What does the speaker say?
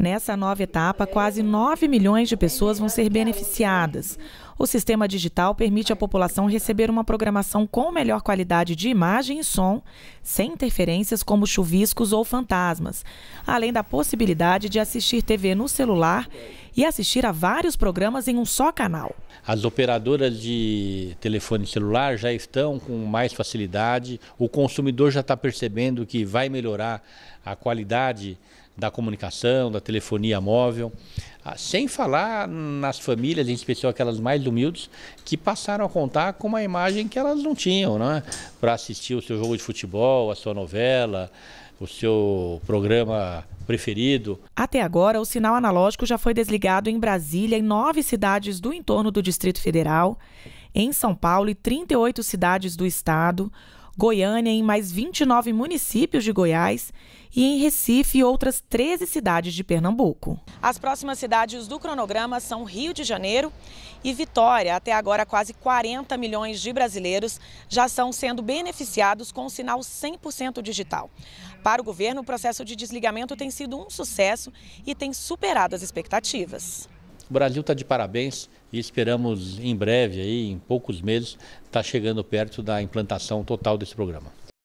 Nessa nova etapa, quase 9 milhões de pessoas vão ser beneficiadas. O sistema digital permite à população receber uma programação com melhor qualidade de imagem e som, sem interferências como chuviscos ou fantasmas, além da possibilidade de assistir TV no celular e assistir a vários programas em um só canal. As operadoras de telefone celular já estão com mais facilidade, o consumidor já está percebendo que vai melhorar a qualidade da comunicação, da telefonia móvel. Ah, sem falar nas famílias, em especial aquelas mais humildes, que passaram a contar com uma imagem que elas não tinham, né? Para assistir o seu jogo de futebol, a sua novela, o seu programa preferido. Até agora, o sinal analógico já foi desligado em Brasília, em nove cidades do entorno do Distrito Federal, em São Paulo e 38 cidades do estado. Goiânia em mais 29 municípios de Goiás e em Recife e outras 13 cidades de Pernambuco. As próximas cidades do cronograma são Rio de Janeiro e Vitória. Até agora, quase 40 milhões de brasileiros já são sendo beneficiados com o sinal 100% digital. Para o governo, o processo de desligamento tem sido um sucesso e tem superado as expectativas. O Brasil está de parabéns e esperamos em breve, aí, em poucos meses, estar tá chegando perto da implantação total desse programa.